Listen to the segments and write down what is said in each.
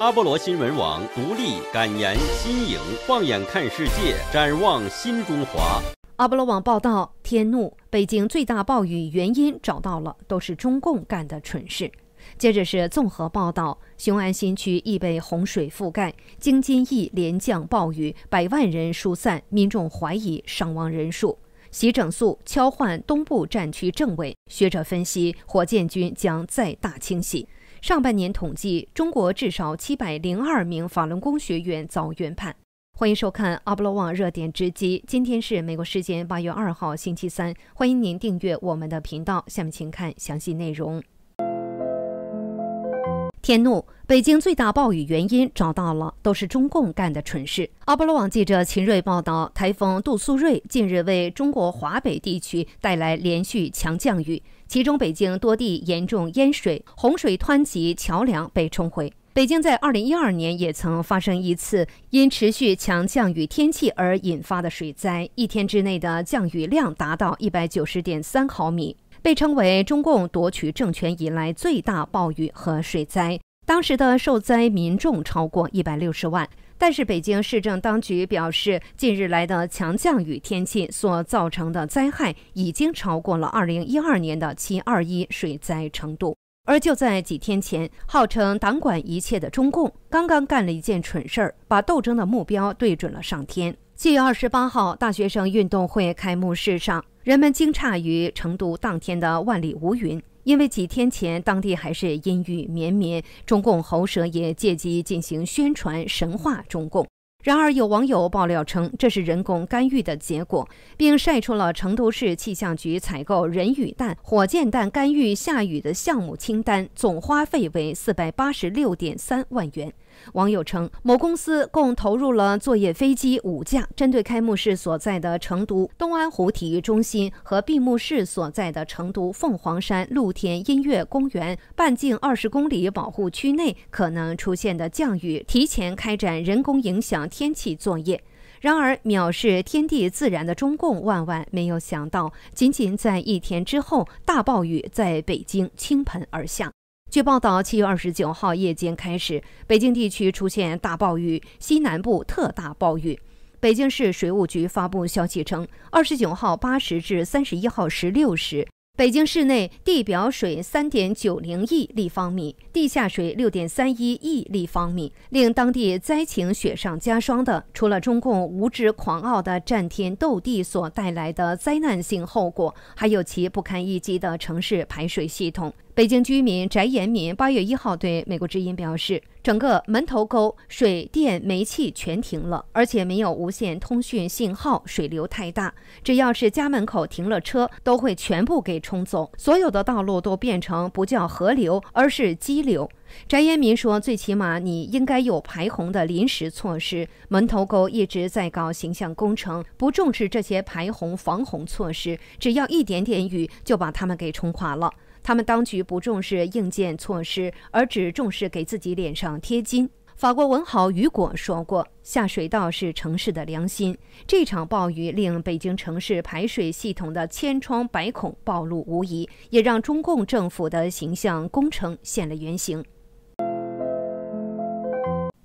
阿波罗新闻网独立敢言新颖，放眼看世界，展望新中华。阿波罗网报道：天怒，北京最大暴雨原因找到了，都是中共干的蠢事。接着是综合报道：雄安新区亦被洪水覆盖，京津冀连降暴雨，百万人疏散，民众怀疑伤亡人数。习整肃，敲换东部战区政委，学者分析：火箭军将再大清洗。上半年统计，中国至少七百零二名法轮功学员遭冤判。欢迎收看《阿波罗旺热点直击》，今天是美国时间八月二号星期三。欢迎您订阅我们的频道，下面请看详细内容。天怒！北京最大暴雨原因找到了，都是中共干的蠢事。阿波罗网记者秦锐报道，台风杜苏芮近日为中国华北地区带来连续强降雨，其中北京多地严重淹水，洪水湍急，桥梁被冲毁。北京在二零一二年也曾发生一次因持续强降雨天气而引发的水灾，一天之内的降雨量达到一百九十点三毫米。被称为中共夺取政权以来最大暴雨和水灾，当时的受灾民众超过一百六十万。但是北京市政当局表示，近日来的强降雨天气所造成的灾害已经超过了二零一二年的七二一水灾程度。而就在几天前，号称党管一切的中共刚刚干了一件蠢事儿，把斗争的目标对准了上天。七月二十八号，大学生运动会开幕式上。人们惊诧于成都当天的万里无云，因为几天前当地还是阴雨绵绵。中共喉舌也借机进行宣传，神话中共。然而，有网友爆料称这是人工干预的结果，并晒出了成都市气象局采购人与弹、火箭弹干预下雨的项目清单，总花费为四百八十六点三万元。网友称，某公司共投入了作业飞机五架，针对开幕式所在的成都东安湖体育中心和闭幕式所在的成都凤凰山露天音乐公园半径二十公里保护区内可能出现的降雨，提前开展人工影响。天气作业。然而，藐视天地自然的中共万万没有想到，仅仅在一天之后，大暴雨在北京倾盆而下。据报道，七月二十九号夜间开始，北京地区出现大暴雨，西南部特大暴雨。北京市水务局发布消息称，二十九号八时至三十一号十六时。北京市内地表水三点九零亿立方米，地下水六点三一亿立方米。令当地灾情雪上加霜的，除了中共无知狂傲的战天斗地所带来的灾难性后果，还有其不堪一击的城市排水系统。北京居民翟延民八月一号对美国之音表示，整个门头沟水电煤气全停了，而且没有无线通讯信号，水流太大，只要是家门口停了车，都会全部给冲走，所有的道路都变成不叫河流，而是激流。翟延民说，最起码你应该有排洪的临时措施。门头沟一直在搞形象工程，不重视这些排洪防洪措施，只要一点点雨就把他们给冲垮了。他们当局不重视硬件措施，而只重视给自己脸上贴金。法国文豪雨果说过：“下水道是城市的良心。”这场暴雨令北京城市排水系统的千疮百孔暴露无遗，也让中共政府的形象工程现了原形。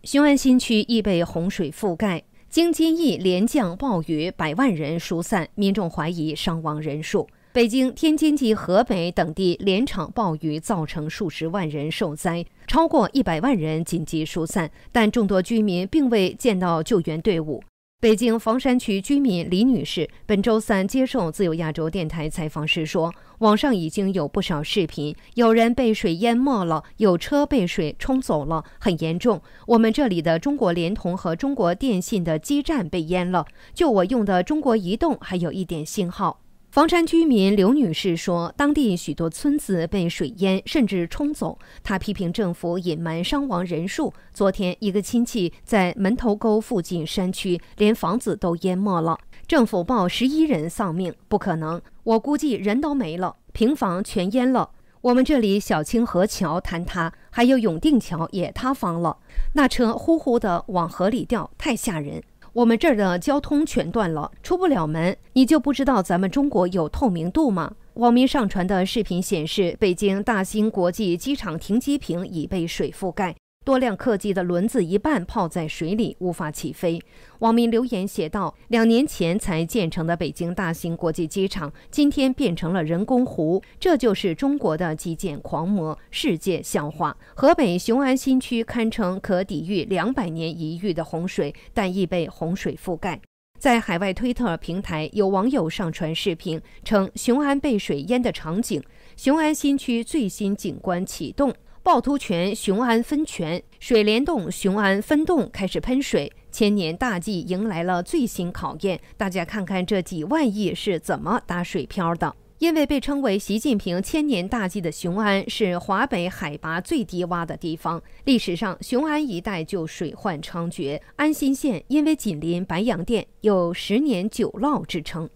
雄安新区亦被洪水覆盖，京津冀连降暴雨，百万人疏散，民众怀疑伤亡人数。北京、天津及河北等地连场暴雨，造成数十万人受灾，超过一百万人紧急疏散。但众多居民并未见到救援队伍。北京房山区居民李女士本周三接受自由亚洲电台采访时说：“网上已经有不少视频，有人被水淹没了，有车被水冲走了，很严重。我们这里的中国联通和中国电信的基站被淹了，就我用的中国移动还有一点信号。”房山居民刘女士说：“当地许多村子被水淹，甚至冲走。她批评政府隐瞒伤亡人数。昨天，一个亲戚在门头沟附近山区，连房子都淹没了。政府报十一人丧命，不可能。我估计人都没了，平房全淹了。我们这里小清河桥坍塌，还有永定桥也塌方了。那车呼呼的往河里掉，太吓人。”我们这儿的交通全断了，出不了门。你就不知道咱们中国有透明度吗？网民上传的视频显示，北京大兴国际机场停机坪已被水覆盖。多辆客机的轮子一半泡在水里，无法起飞。网民留言写道：“两年前才建成的北京大型国际机场，今天变成了人工湖，这就是中国的基建狂魔，世界笑话。”河北雄安新区堪称可抵御两百年一遇的洪水，但易被洪水覆盖。在海外推特平台，有网友上传视频，称雄安被水淹的场景。雄安新区最新景观启动。趵突泉雄安分泉，水帘洞雄安分洞开始喷水，千年大计迎来了最新考验。大家看看这几万亿是怎么打水漂的？因为被称为习近平千年大计的雄安是华北海拔最低洼的地方，历史上雄安一带就水患猖獗。安新县因为紧邻白洋淀，有十年九涝之称。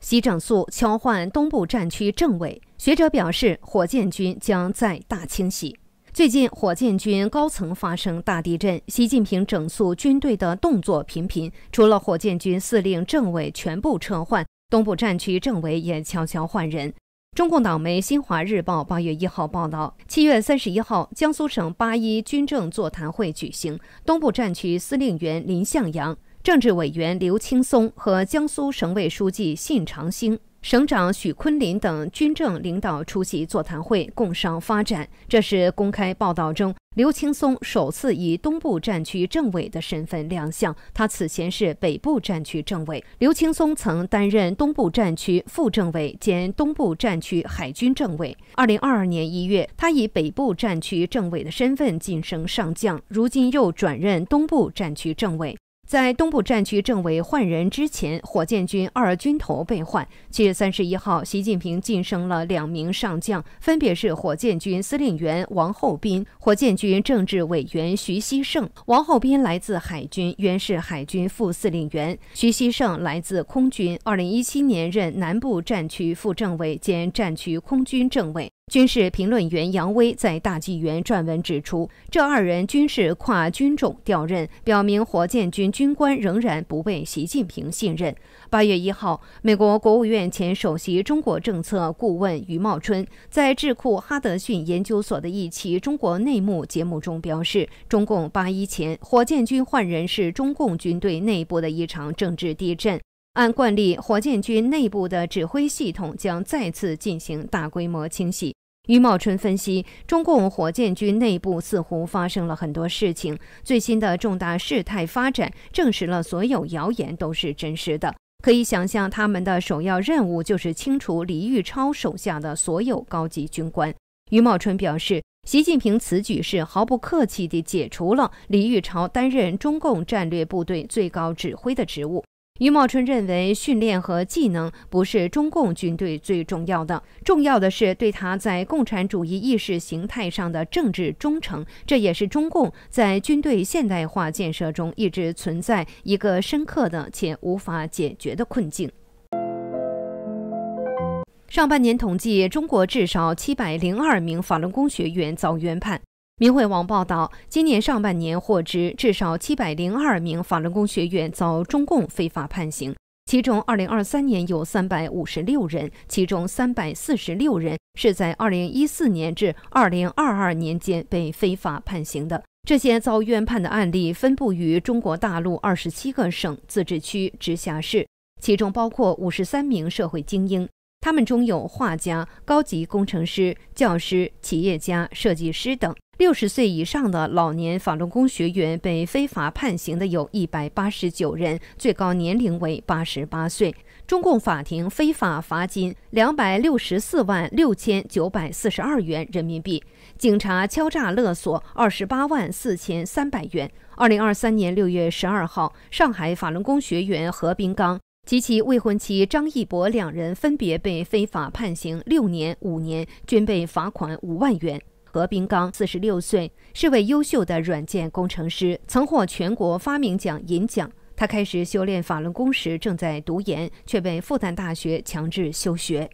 习整肃敲换东部战区政委。学者表示，火箭军将在大清洗。最近，火箭军高层发生大地震，习近平整肃军队的动作频频。除了火箭军司令政委全部撤换，东部战区政委也悄悄换人。中共党媒《新华日报》八月一号报道，七月三十一号，江苏省八一军政座谈会举行，东部战区司令员林向阳、政治委员刘青松和江苏省委书记信长兴省长许昆林等军政领导出席座谈会，共商发展。这是公开报道中刘青松首次以东部战区政委的身份亮相。他此前是北部战区政委。刘青松曾担任东部战区副政委兼东部战区海军政委。二零二二年一月，他以北部战区政委的身份晋升上将，如今又转任东部战区政委。在东部战区政委换人之前，火箭军二军头被换。七月三十一号，习近平晋升了两名上将，分别是火箭军司令员王厚斌、火箭军政治委员徐希胜。王厚斌来自海军，原是海军副司令员；徐希胜来自空军，二零一七年任南部战区副政委兼战区空军政委。军事评论员杨威在《大纪元》撰文指出，这二人均是跨军种调任，表明火箭军军官仍然不被习近平信任。八月一号，美国国务院前首席中国政策顾问余茂春在智库哈德逊研究所的一期《中国内幕》节目中表示，中共八一前火箭军换人是中共军队内部的一场政治地震。按惯例，火箭军内部的指挥系统将再次进行大规模清洗。于茂春分析，中共火箭军内部似乎发生了很多事情。最新的重大事态发展证实了所有谣言都是真实的。可以想象，他们的首要任务就是清除李玉超手下的所有高级军官。于茂春表示，习近平此举是毫不客气地解除了李玉超担任中共战略部队最高指挥的职务。于茂春认为，训练和技能不是中共军队最重要的，重要的是对他在共产主义意识形态上的政治忠诚。这也是中共在军队现代化建设中一直存在一个深刻的且无法解决的困境。上半年统计，中国至少七百零二名法轮功学员遭冤判。明慧网报道，今年上半年获知至少七百零二名法轮功学员遭中共非法判刑，其中二零二三年有三百五十六人，其中三百四十六人是在二零一四年至二零二二年间被非法判刑的。这些遭冤判的案例分布于中国大陆二十七个省、自治区、直辖市，其中包括五十三名社会精英。他们中有画家、高级工程师、教师、企业家、设计师等。六十岁以上的老年法轮功学员被非法判刑的有一百八十九人，最高年龄为八十八岁。中共法庭非法罚金两百六十四万六千九百四十二元人民币，警察敲诈勒索二十八万四千三百元。二零二三年六月十二号，上海法轮功学员何冰刚。及其未婚妻张艺博两人分别被非法判刑六年、五年，均被罚款五万元。何冰刚四十六岁，是位优秀的软件工程师，曾获全国发明奖银奖。他开始修炼法轮功时正在读研，却被复旦大学强制休学。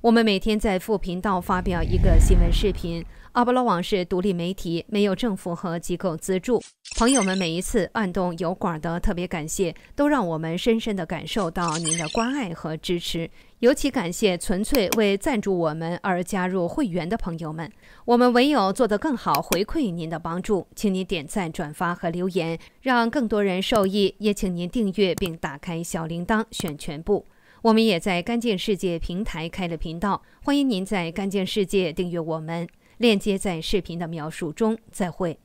我们每天在副频道发表一个新闻视频。阿波罗网是独立媒体，没有政府和机构资助。朋友们每一次按动油管的特别感谢，都让我们深深的感受到您的关爱和支持。尤其感谢纯粹为赞助我们而加入会员的朋友们，我们唯有做得更好，回馈您的帮助。请您点赞、转发和留言，让更多人受益。也请您订阅并打开小铃铛，选全部。我们也在干净世界平台开了频道，欢迎您在干净世界订阅我们。链接在视频的描述中。再会。